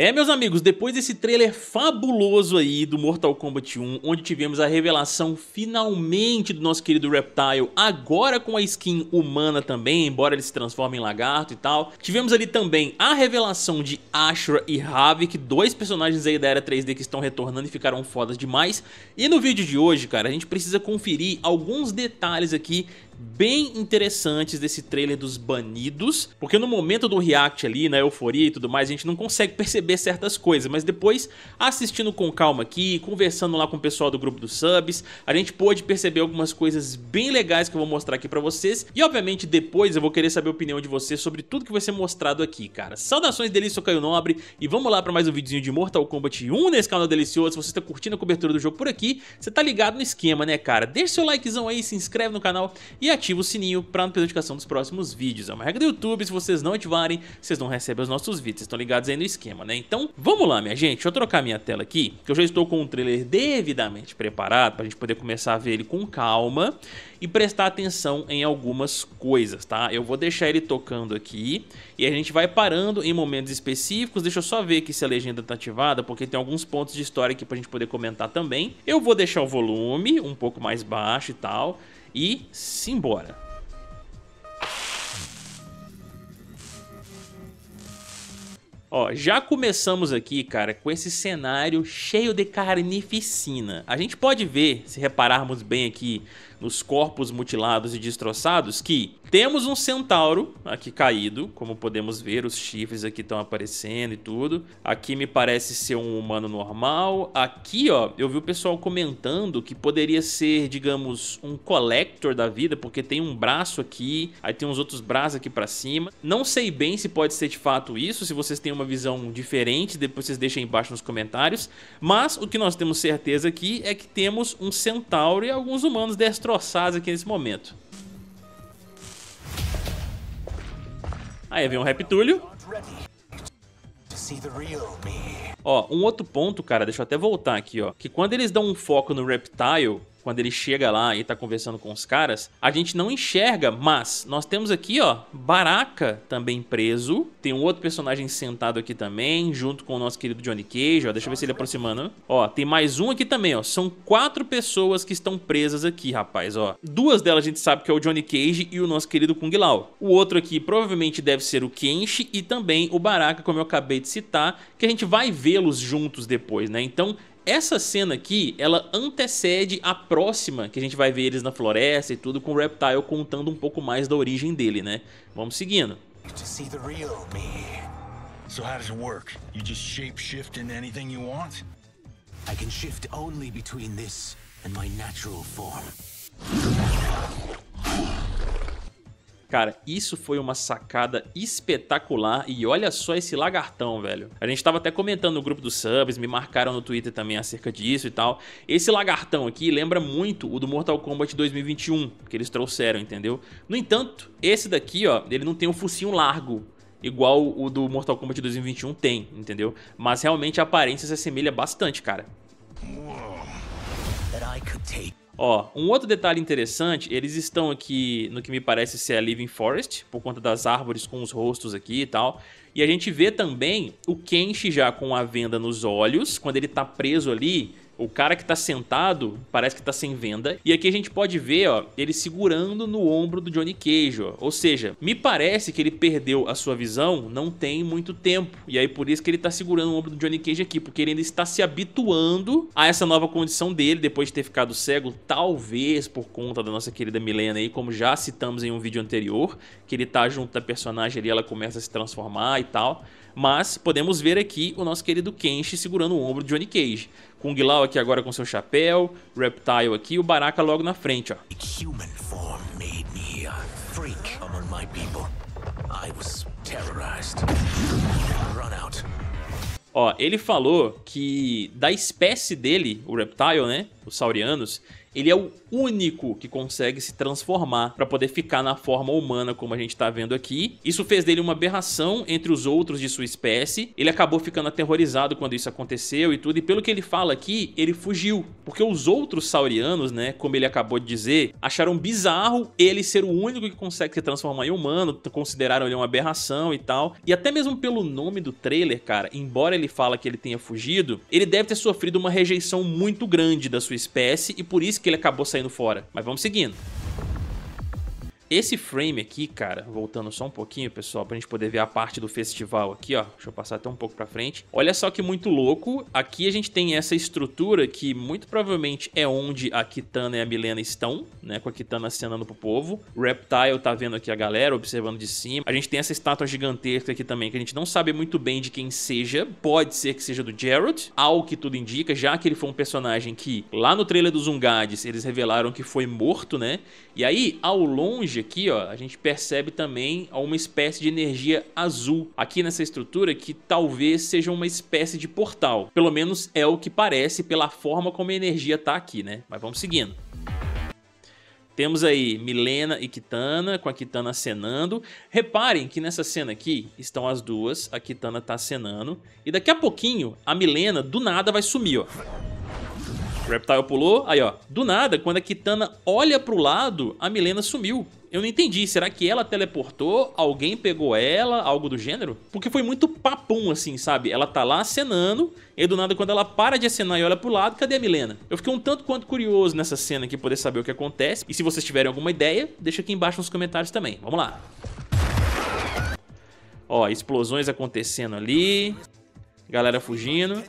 É, meus amigos, depois desse trailer fabuloso aí do Mortal Kombat 1, onde tivemos a revelação finalmente do nosso querido Reptile, agora com a skin humana também, embora ele se transforme em lagarto e tal. Tivemos ali também a revelação de Ashra e Havik, dois personagens aí da era 3D que estão retornando e ficaram fodas demais. E no vídeo de hoje, cara, a gente precisa conferir alguns detalhes aqui bem interessantes desse trailer dos banidos, porque no momento do react ali, na euforia e tudo mais, a gente não consegue perceber certas coisas, mas depois assistindo com calma aqui, conversando lá com o pessoal do grupo dos subs, a gente pôde perceber algumas coisas bem legais que eu vou mostrar aqui pra vocês, e obviamente depois eu vou querer saber a opinião de vocês sobre tudo que vai ser mostrado aqui, cara. Saudações delícia, eu Caio Nobre, e vamos lá pra mais um videozinho de Mortal Kombat 1 nesse canal delicioso, se você está curtindo a cobertura do jogo por aqui, você tá ligado no esquema, né, cara? Deixa seu likezão aí, se inscreve no canal e e ativa o sininho para não perder notificação dos próximos vídeos. É uma regra do YouTube, se vocês não ativarem, vocês não recebem os nossos vídeos, vocês estão ligados aí no esquema, né? Então, vamos lá, minha gente, deixa eu trocar minha tela aqui, que eu já estou com o um trailer devidamente preparado para a gente poder começar a ver ele com calma e prestar atenção em algumas coisas, tá? Eu vou deixar ele tocando aqui e a gente vai parando em momentos específicos. Deixa eu só ver aqui se a legenda tá ativada, porque tem alguns pontos de história aqui pra gente poder comentar também. Eu vou deixar o volume um pouco mais baixo e tal. E simbora. Ó, já começamos aqui, cara, com esse cenário cheio de carnificina. A gente pode ver, se repararmos bem aqui nos corpos mutilados e destroçados que temos um centauro aqui caído, como podemos ver, os chifres aqui estão aparecendo e tudo. Aqui me parece ser um humano normal. Aqui, ó, eu vi o pessoal comentando que poderia ser, digamos, um collector da vida, porque tem um braço aqui, aí tem uns outros braços aqui pra cima. Não sei bem se pode ser de fato isso, se vocês têm uma visão diferente, depois vocês deixem embaixo nos comentários. Mas o que nós temos certeza aqui é que temos um centauro e alguns humanos destroçados destroçados aqui nesse momento. Aí vem um Reptúlio. Ó, um outro ponto, cara, deixa eu até voltar aqui, ó. Que quando eles dão um foco no Reptile, quando ele chega lá e tá conversando com os caras, a gente não enxerga, mas nós temos aqui, ó, Baraka também preso. Tem um outro personagem sentado aqui também, junto com o nosso querido Johnny Cage, ó. Deixa eu ver se ele aproximando. Ó, tem mais um aqui também, ó. São quatro pessoas que estão presas aqui, rapaz, ó. Duas delas a gente sabe que é o Johnny Cage e o nosso querido Kung Lao. O outro aqui provavelmente deve ser o Kenshi e também o Baraka, como eu acabei de citar, que a gente vai vê-los juntos depois, né? Então, essa cena aqui, ela antecede a próxima, que a gente vai ver eles na floresta e tudo, com o Reptile contando um pouco mais da origem dele, né? Vamos seguindo. So how does it work? You just shape shift into anything you want? I can shift only between this and my natural form. Cara, isso foi uma sacada espetacular e olha só esse lagartão, velho. A gente tava até comentando no grupo dos subs, me marcaram no Twitter também acerca disso e tal. Esse lagartão aqui lembra muito o do Mortal Kombat 2021, que eles trouxeram, entendeu? No entanto, esse daqui, ó, ele não tem um focinho largo, igual o do Mortal Kombat 2021 tem, entendeu? Mas realmente a aparência se assemelha bastante, cara. Whoa, Ó, um outro detalhe interessante, eles estão aqui no que me parece ser a Living Forest, por conta das árvores com os rostos aqui e tal. E a gente vê também o Kenshi já com a venda nos olhos, quando ele tá preso ali, o cara que tá sentado parece que tá sem venda. E aqui a gente pode ver, ó, ele segurando no ombro do Johnny Cage, ó. Ou seja, me parece que ele perdeu a sua visão não tem muito tempo. E aí por isso que ele tá segurando o ombro do Johnny Cage aqui, porque ele ainda está se habituando a essa nova condição dele depois de ter ficado cego, talvez por conta da nossa querida Milena aí, como já citamos em um vídeo anterior, que ele tá junto da personagem ali, ela começa a se transformar e tal. Mas podemos ver aqui o nosso querido Kenshi segurando o ombro do Johnny Cage. Kung Lao aqui agora com seu chapéu, Reptile aqui e o Baraka logo na frente, ó. Ó, ele falou que da espécie dele, o Reptile, né? os saurianos, ele é o único que consegue se transformar para poder ficar na forma humana como a gente está vendo aqui. Isso fez dele uma aberração entre os outros de sua espécie. Ele acabou ficando aterrorizado quando isso aconteceu e tudo. E pelo que ele fala aqui, ele fugiu, porque os outros saurianos, né, como ele acabou de dizer, acharam bizarro ele ser o único que consegue se transformar em humano, consideraram ele uma aberração e tal. E até mesmo pelo nome do trailer, cara, embora ele fala que ele tenha fugido, ele deve ter sofrido uma rejeição muito grande da sua espécie e por isso que ele acabou saindo fora. Mas vamos seguindo. Esse frame aqui, cara, voltando só um pouquinho, pessoal, pra gente poder ver a parte do festival aqui, ó. Deixa eu passar até um pouco pra frente. Olha só que muito louco. Aqui a gente tem essa estrutura que muito provavelmente é onde a Kitana e a Milena estão, né? Com a Kitana acenando pro povo. Reptile tá vendo aqui a galera, observando de cima. A gente tem essa estátua gigantesca aqui também, que a gente não sabe muito bem de quem seja. Pode ser que seja do Jared, ao que tudo indica, já que ele foi um personagem que, lá no trailer dos Zungades, eles revelaram que foi morto, né? E aí, ao longe, aqui, ó, a gente percebe também uma espécie de energia azul aqui nessa estrutura que talvez seja uma espécie de portal. Pelo menos é o que parece pela forma como a energia tá aqui, né? Mas vamos seguindo. Temos aí Milena e Kitana, com a Kitana acenando. Reparem que nessa cena aqui estão as duas, a Kitana tá acenando. E daqui a pouquinho, a Milena do nada vai sumir, ó. Reptile pulou, aí ó. Do nada, quando a Kitana olha pro lado, a Milena sumiu. Eu não entendi, será que ela teleportou? Alguém pegou ela? Algo do gênero? Porque foi muito papum, assim, sabe? Ela tá lá acenando, e do nada quando ela para de acenar e olha pro lado, cadê a Milena? Eu fiquei um tanto quanto curioso nessa cena aqui, poder saber o que acontece. E se vocês tiverem alguma ideia, deixa aqui embaixo nos comentários também. Vamos lá. Ó, explosões acontecendo ali. Galera fugindo.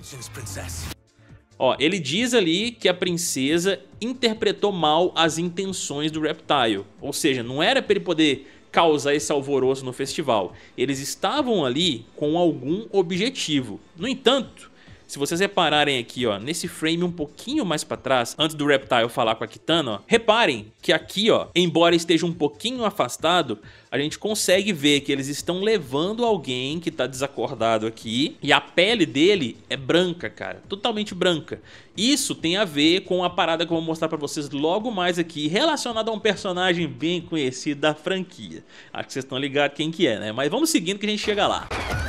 Ó, ele diz ali que a princesa interpretou mal as intenções do Reptile. Ou seja, não era para ele poder causar esse alvoroço no festival. Eles estavam ali com algum objetivo. No entanto, se vocês repararem aqui, ó, nesse frame um pouquinho mais para trás, antes do Reptile falar com a Kitana, ó, reparem que aqui, ó, embora esteja um pouquinho afastado, a gente consegue ver que eles estão levando alguém que tá desacordado aqui e a pele dele é branca, cara, totalmente branca. Isso tem a ver com a parada que eu vou mostrar pra vocês logo mais aqui, relacionada a um personagem bem conhecido da franquia. Acho que vocês estão ligados quem que é, né? Mas vamos seguindo que a gente chega lá. Música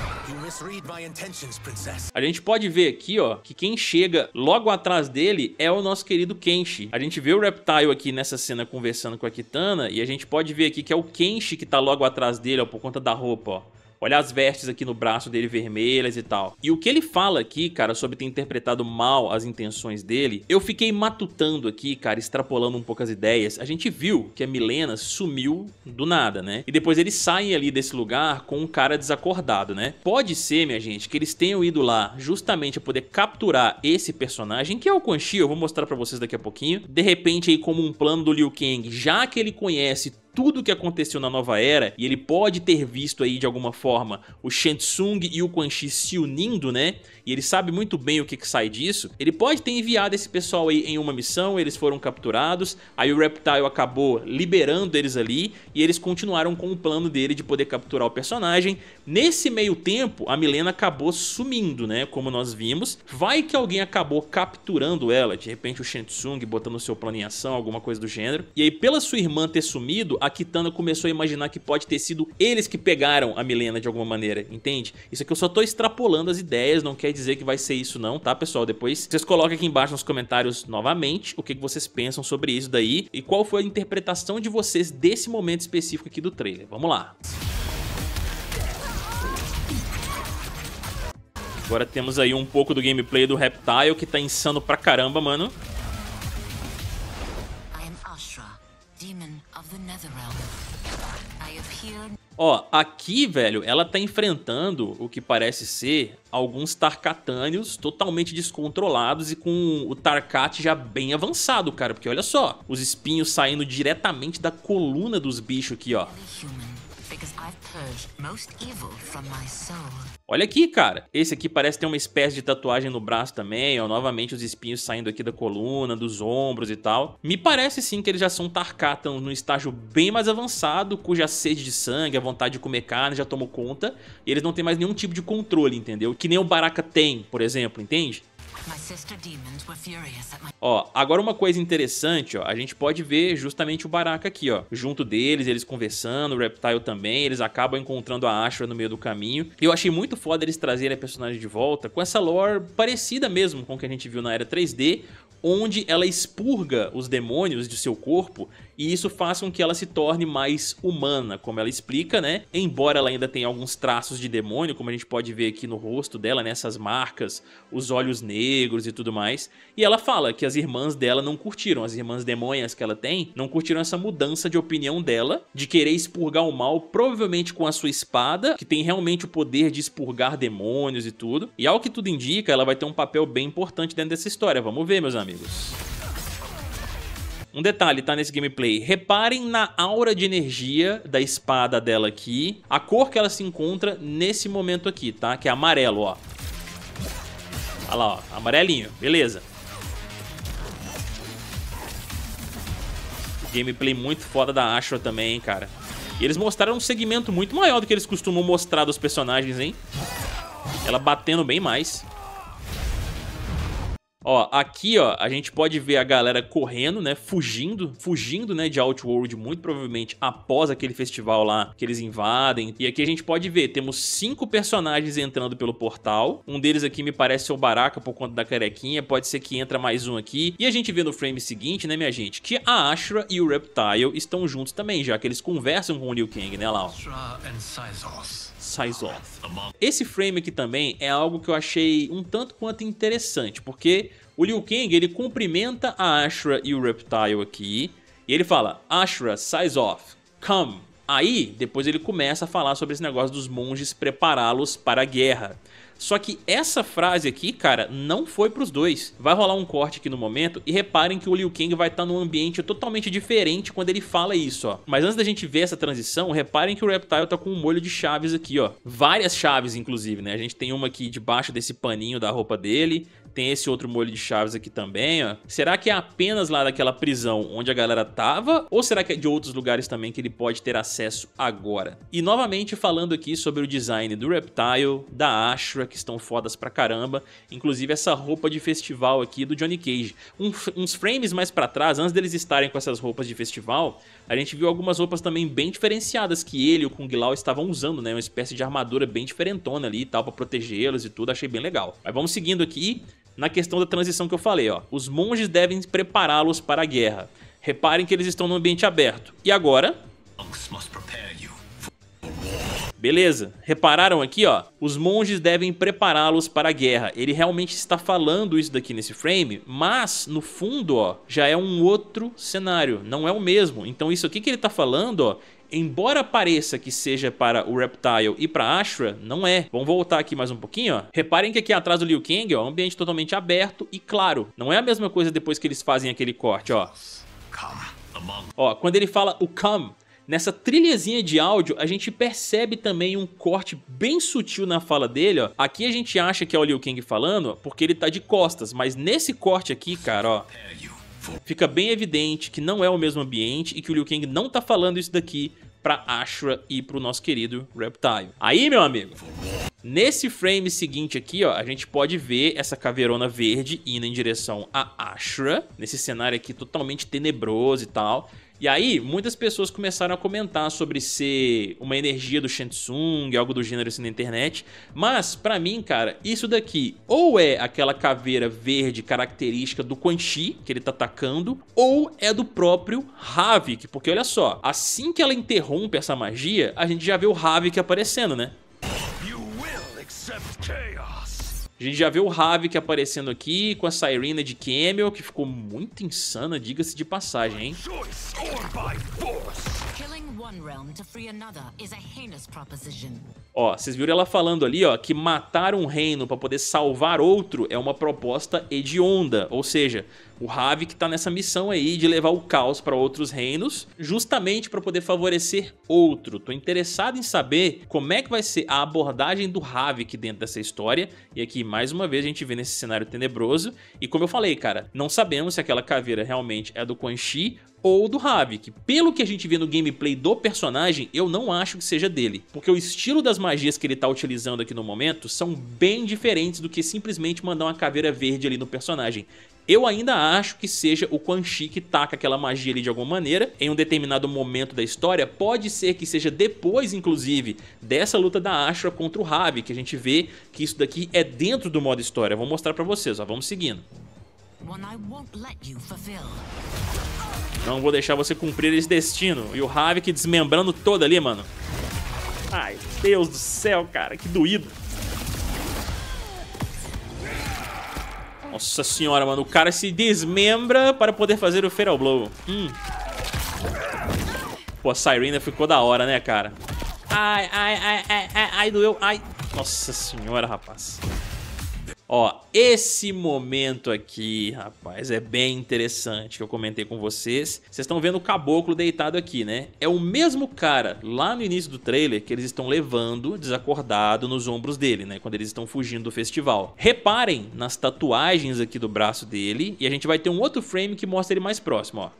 a gente pode ver aqui, ó, que quem chega logo atrás dele é o nosso querido Kenshi. A gente vê o Reptile aqui nessa cena conversando com a Kitana e a gente pode ver aqui que é o Kenshi que tá logo atrás dele, ó, por conta da roupa, ó. Olha as vestes aqui no braço dele vermelhas e tal. E o que ele fala aqui, cara, sobre ter interpretado mal as intenções dele, eu fiquei matutando aqui, cara, extrapolando um pouco as ideias. A gente viu que a Milena sumiu do nada, né? E depois eles saem ali desse lugar com um cara desacordado, né? Pode ser, minha gente, que eles tenham ido lá justamente a poder capturar esse personagem, que é o Quan Chi, eu vou mostrar pra vocês daqui a pouquinho. De repente aí como um plano do Liu Kang, já que ele conhece tudo o que aconteceu na Nova Era, e ele pode ter visto aí de alguma forma o Shensung e o Quan Chi se unindo, né? E ele sabe muito bem o que, que sai disso. Ele pode ter enviado esse pessoal aí em uma missão, eles foram capturados, aí o Reptile acabou liberando eles ali, e eles continuaram com o plano dele de poder capturar o personagem. Nesse meio tempo, a Milena acabou sumindo, né? Como nós vimos. Vai que alguém acabou capturando ela, de repente o Shensung botando seu plano em ação, alguma coisa do gênero. E aí, pela sua irmã ter sumido, a a Kitana começou a imaginar que pode ter sido eles que pegaram a Milena de alguma maneira, entende? Isso aqui eu só tô extrapolando as ideias, não quer dizer que vai ser isso não, tá pessoal? Depois vocês coloquem aqui embaixo nos comentários novamente o que, que vocês pensam sobre isso daí e qual foi a interpretação de vocês desse momento específico aqui do trailer. Vamos lá! Agora temos aí um pouco do gameplay do Reptile, que tá insano pra caramba, mano. Ó, aqui, velho, ela tá enfrentando o que parece ser alguns Tarkatânios totalmente descontrolados e com o Tarkat já bem avançado, cara. Porque olha só, os espinhos saindo diretamente da coluna dos bichos aqui, ó. Human. Olha aqui, cara. Esse aqui parece ter uma espécie de tatuagem no braço também, ó. Novamente os espinhos saindo aqui da coluna, dos ombros e tal. Me parece sim que eles já são Tarkatan no estágio bem mais avançado, cuja sede de sangue, a vontade de comer carne já tomou conta. E eles não têm mais nenhum tipo de controle, entendeu? Que nem o Baraka tem, por exemplo, entende? Ó, agora uma coisa interessante, ó, a gente pode ver justamente o Baraka aqui, ó, junto deles, eles conversando, o Reptile também, eles acabam encontrando a Ashra no meio do caminho. E eu achei muito foda eles trazerem a personagem de volta com essa lore parecida mesmo com o que a gente viu na era 3D, onde ela expurga os demônios de seu corpo e isso faz com que ela se torne mais humana, como ela explica, né? Embora ela ainda tenha alguns traços de demônio, como a gente pode ver aqui no rosto dela, nessas né? marcas, os olhos negros e tudo mais. E ela fala que as irmãs dela não curtiram, as irmãs demônias que ela tem, não curtiram essa mudança de opinião dela, de querer expurgar o mal, provavelmente com a sua espada, que tem realmente o poder de expurgar demônios e tudo. E ao que tudo indica, ela vai ter um papel bem importante dentro dessa história. Vamos ver, meus amigos. Um detalhe, tá, nesse gameplay. Reparem na aura de energia da espada dela aqui, a cor que ela se encontra nesse momento aqui, tá? Que é amarelo, ó. Olha lá, ó, amarelinho, beleza. Gameplay muito foda da Ashra também, hein, cara. E eles mostraram um segmento muito maior do que eles costumam mostrar dos personagens, hein? Ela batendo bem mais. Ó, aqui, ó, a gente pode ver a galera correndo, né, fugindo, fugindo, né, de Outworld, muito provavelmente após aquele festival lá que eles invadem. E aqui a gente pode ver, temos cinco personagens entrando pelo portal. Um deles aqui me parece ser o Baraka por conta da carequinha, pode ser que entra mais um aqui. E a gente vê no frame seguinte, né, minha gente, que a Ashra e o Reptile estão juntos também, já que eles conversam com o Liu Kang, né, lá, ó. Ashra Sizos. Size Off. Esse frame aqui também é algo que eu achei um tanto quanto interessante, porque o Liu Kang ele cumprimenta a Ashra e o Reptile aqui, e ele fala, Ashra, Size Off, come. Aí, depois ele começa a falar sobre esse negócio dos monges prepará-los para a guerra. Só que essa frase aqui, cara, não foi pros dois. Vai rolar um corte aqui no momento e reparem que o Liu Kang vai estar tá num ambiente totalmente diferente quando ele fala isso, ó. Mas antes da gente ver essa transição, reparem que o Reptile tá com um molho de chaves aqui, ó. Várias chaves, inclusive, né? A gente tem uma aqui debaixo desse paninho da roupa dele, tem esse outro molho de chaves aqui também, ó. Será que é apenas lá daquela prisão onde a galera tava? Ou será que é de outros lugares também que ele pode ter acesso agora? E novamente falando aqui sobre o design do Reptile, da Ashra, que estão fodas pra caramba. Inclusive essa roupa de festival aqui do Johnny Cage. Um, uns frames mais pra trás, antes deles estarem com essas roupas de festival, a gente viu algumas roupas também bem diferenciadas que ele e o Kung Lao estavam usando, né? Uma espécie de armadura bem diferentona ali e tal, pra protegê-los e tudo, achei bem legal. Mas vamos seguindo aqui na questão da transição que eu falei, ó. Os monges devem prepará-los para a guerra. Reparem que eles estão no ambiente aberto. E agora? Monks must prepare Beleza, repararam aqui ó, os monges devem prepará-los para a guerra. Ele realmente está falando isso daqui nesse frame, mas no fundo ó, já é um outro cenário, não é o mesmo. Então isso aqui que ele está falando ó, embora pareça que seja para o Reptile e para Ashra, não é. Vamos voltar aqui mais um pouquinho, ó. Reparem que aqui atrás do Liu Kang, ó, é um ambiente totalmente aberto e claro. Não é a mesma coisa depois que eles fazem aquele corte, ó. Ó, quando ele fala o come, Nessa trilhazinha de áudio, a gente percebe também um corte bem sutil na fala dele, ó. Aqui a gente acha que é o Liu Kang falando, porque ele tá de costas, mas nesse corte aqui, cara, ó... Fica bem evidente que não é o mesmo ambiente e que o Liu Kang não tá falando isso daqui pra Ashura e pro nosso querido Reptile. Aí, meu amigo, nesse frame seguinte aqui, ó, a gente pode ver essa caveirona verde indo em direção a Ashura, nesse cenário aqui totalmente tenebroso e tal. E aí, muitas pessoas começaram a comentar sobre ser uma energia do Shensung, algo do gênero assim na internet. Mas, para mim, cara, isso daqui ou é aquela caveira verde característica do Quan Chi, que ele tá atacando, ou é do próprio Havik. Porque, olha só, assim que ela interrompe essa magia, a gente já vê o Havik aparecendo, né? You will accept chaos. A gente já vê o Havik aparecendo aqui com a Sirena de Camel, que ficou muito insana, diga-se de passagem, hein? Ó, vocês viram ela falando ali, ó, que matar um reino para poder salvar outro é uma proposta hedionda, ou seja, o Havik está nessa missão aí de levar o caos para outros reinos, justamente para poder favorecer outro. Tô interessado em saber como é que vai ser a abordagem do Havik dentro dessa história. E aqui, mais uma vez, a gente vê nesse cenário tenebroso. E como eu falei, cara, não sabemos se aquela caveira realmente é do Quan Chi ou do Havik. Pelo que a gente vê no gameplay do personagem, eu não acho que seja dele, porque o estilo das magias que ele tá utilizando aqui no momento são bem diferentes do que simplesmente mandar uma caveira verde ali no personagem. Eu ainda acho que seja o Quan Chi que taca aquela magia ali de alguma maneira, em um determinado momento da história, pode ser que seja depois, inclusive, dessa luta da Ashra contra o Ravi, que a gente vê que isso daqui é dentro do modo história. vou mostrar pra vocês, ó, vamos seguindo. Não vou deixar você cumprir esse destino. E o que desmembrando todo ali, mano. Ai, Deus do céu, cara, que doído. Nossa senhora, mano. O cara se desmembra para poder fazer o Feral Blow. Hum. Pô, a Sirena ficou da hora, né, cara? Ai, ai, ai, ai, ai, ai, doeu. Ai. Nossa senhora, rapaz. Ó, esse momento aqui, rapaz, é bem interessante que eu comentei com vocês. Vocês estão vendo o caboclo deitado aqui, né? É o mesmo cara lá no início do trailer que eles estão levando desacordado nos ombros dele, né? Quando eles estão fugindo do festival. Reparem nas tatuagens aqui do braço dele e a gente vai ter um outro frame que mostra ele mais próximo, ó.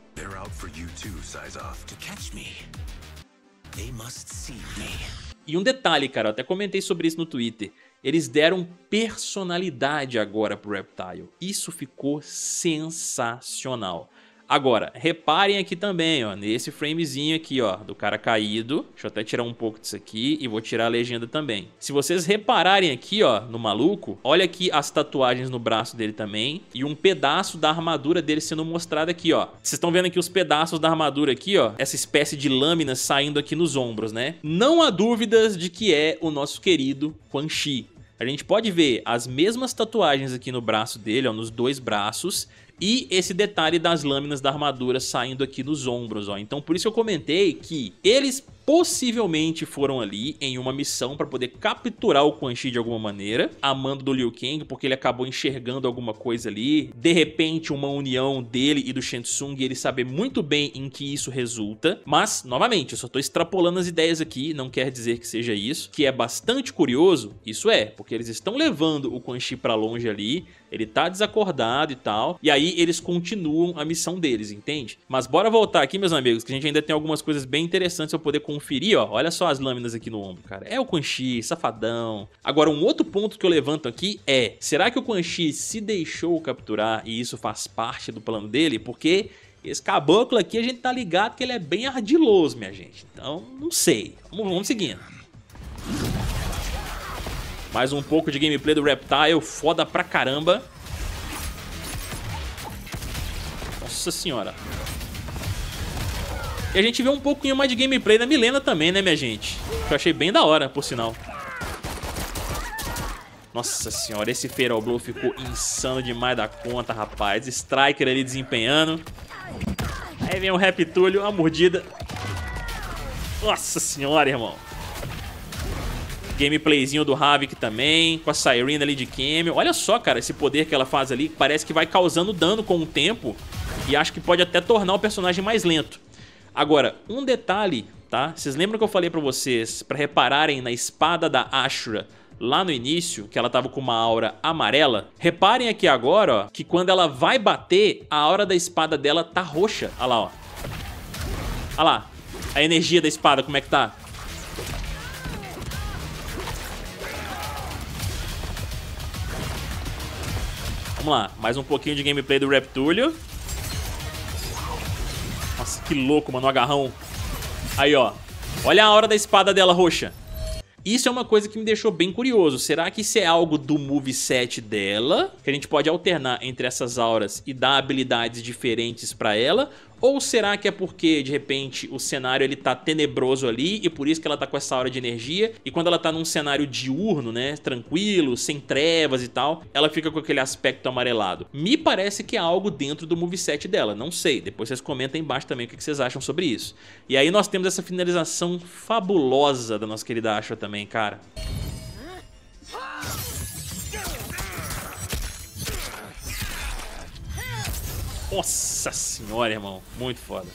E um detalhe, cara, eu até comentei sobre isso no Twitter. Eles deram personalidade agora pro Reptile. Isso ficou sensacional. Agora, reparem aqui também, ó, nesse framezinho aqui, ó, do cara caído. Deixa eu até tirar um pouco disso aqui e vou tirar a legenda também. Se vocês repararem aqui, ó, no maluco, olha aqui as tatuagens no braço dele também e um pedaço da armadura dele sendo mostrado aqui, ó. Vocês estão vendo aqui os pedaços da armadura aqui, ó, essa espécie de lâmina saindo aqui nos ombros, né? Não há dúvidas de que é o nosso querido Quan Chi. A gente pode ver as mesmas tatuagens aqui no braço dele, ó, nos dois braços, e esse detalhe das lâminas da armadura saindo aqui nos ombros, ó. Então por isso eu comentei que eles possivelmente foram ali em uma missão para poder capturar o Quan Chi de alguma maneira, a mando do Liu Kang, porque ele acabou enxergando alguma coisa ali. De repente, uma união dele e do Shensung, ele saber muito bem em que isso resulta. Mas, novamente, eu só estou extrapolando as ideias aqui, não quer dizer que seja isso, que é bastante curioso, isso é, porque eles estão levando o Quan Chi para longe ali, ele tá desacordado e tal. E aí eles continuam a missão deles, entende? Mas bora voltar aqui, meus amigos, que a gente ainda tem algumas coisas bem interessantes pra poder conferir, ó. Olha só as lâminas aqui no ombro, cara. É o Quan Chi, safadão. Agora, um outro ponto que eu levanto aqui é, será que o Quan Chi se deixou capturar e isso faz parte do plano dele? Porque... Esse caboclo aqui, a gente tá ligado que ele é bem ardiloso, minha gente. Então, não sei. Vamos, vamos seguindo. Mais um pouco de gameplay do Reptile, foda pra caramba. Nossa senhora. E a gente vê um pouquinho mais de gameplay da Milena também, né, minha gente? Que eu achei bem da hora, por sinal. Nossa senhora, esse Feral Blow ficou insano demais da conta, rapaz. Striker ali desempenhando. Aí vem o um Rap a mordida. Nossa senhora, irmão gameplayzinho do Havik também, com a Sirene ali de Camel. Olha só, cara, esse poder que ela faz ali, parece que vai causando dano com o tempo e acho que pode até tornar o personagem mais lento. Agora, um detalhe, tá? Vocês lembram que eu falei pra vocês, pra repararem na espada da Ashura lá no início, que ela tava com uma aura amarela? Reparem aqui agora, ó, que quando ela vai bater, a aura da espada dela tá roxa. Olha lá, ó. Olha lá, a energia da espada, como é que tá? Vamos lá, mais um pouquinho de gameplay do Reptúlio. Nossa, que louco, mano, o agarrão. Aí, ó. Olha a hora da espada dela roxa. Isso é uma coisa que me deixou bem curioso. Será que isso é algo do moveset dela? Que a gente pode alternar entre essas auras e dar habilidades diferentes pra ela? Ou será que é porque, de repente, o cenário ele tá tenebroso ali e por isso que ela tá com essa aura de energia? E quando ela tá num cenário diurno, né, tranquilo, sem trevas e tal, ela fica com aquele aspecto amarelado. Me parece que é algo dentro do moveset dela, não sei. Depois vocês comentem embaixo também o que vocês acham sobre isso. E aí nós temos essa finalização fabulosa da nossa querida Asha também, cara. Ah! ah! Nossa senhora, irmão. Muito foda.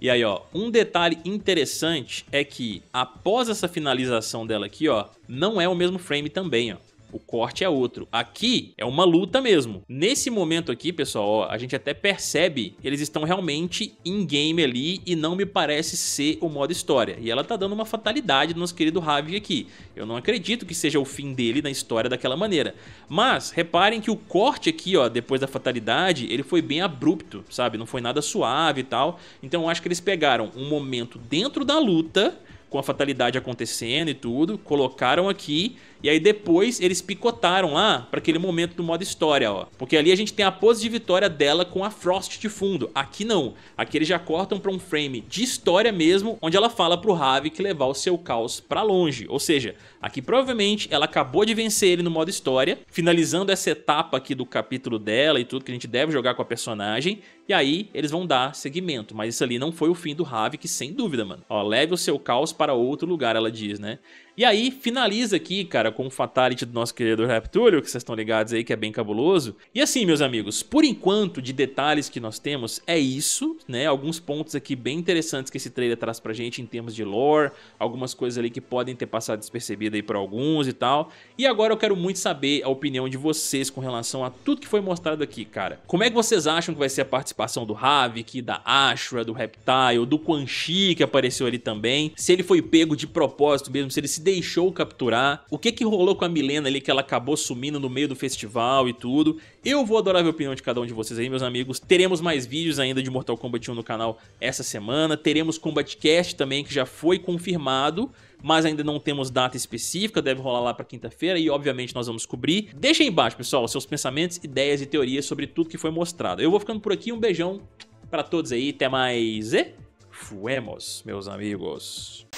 E aí, ó, um detalhe interessante é que após essa finalização dela aqui, ó, não é o mesmo frame também, ó. O corte é outro. Aqui é uma luta mesmo. Nesse momento aqui, pessoal, ó, a gente até percebe que eles estão realmente em game ali e não me parece ser o modo história. E ela tá dando uma fatalidade no nosso querido Ravi aqui. Eu não acredito que seja o fim dele na história daquela maneira. Mas reparem que o corte aqui, ó, depois da fatalidade, ele foi bem abrupto, sabe? Não foi nada suave e tal. Então eu acho que eles pegaram um momento dentro da luta com a fatalidade acontecendo e tudo, colocaram aqui e aí depois eles picotaram lá para aquele momento do modo história, ó. Porque ali a gente tem a pose de vitória dela com a Frost de fundo. Aqui não. Aqui eles já cortam para um frame de história mesmo, onde ela fala pro que levar o seu caos para longe. Ou seja, aqui provavelmente ela acabou de vencer ele no modo história, finalizando essa etapa aqui do capítulo dela e tudo que a gente deve jogar com a personagem. E aí eles vão dar seguimento, mas isso ali não foi o fim do Rave, que sem dúvida, mano. Ó, leve o seu caos para outro lugar, ela diz, né? E aí, finaliza aqui, cara, com o Fatality do nosso querido Raptúlio, que vocês estão ligados aí, que é bem cabuloso. E assim, meus amigos, por enquanto, de detalhes que nós temos, é isso, né? Alguns pontos aqui bem interessantes que esse trailer traz pra gente em termos de lore, algumas coisas ali que podem ter passado despercebida aí pra alguns e tal. E agora eu quero muito saber a opinião de vocês com relação a tudo que foi mostrado aqui, cara. Como é que vocês acham que vai ser a participação do Havik, da Ashra, do Reptile, do Quan Chi, que apareceu ali também? Se ele foi pego de propósito mesmo, se ele se deixou capturar, o que que rolou com a Milena ali que ela acabou sumindo no meio do festival e tudo. Eu vou adorar ver a opinião de cada um de vocês aí, meus amigos. Teremos mais vídeos ainda de Mortal Kombat 1 no canal essa semana. Teremos Combat Cast também, que já foi confirmado mas ainda não temos data específica, deve rolar lá para quinta-feira e obviamente nós vamos cobrir. Deixa aí embaixo, pessoal, seus pensamentos, ideias e teorias sobre tudo que foi mostrado. Eu vou ficando por aqui, um beijão para todos aí, até mais e fuemos, meus amigos.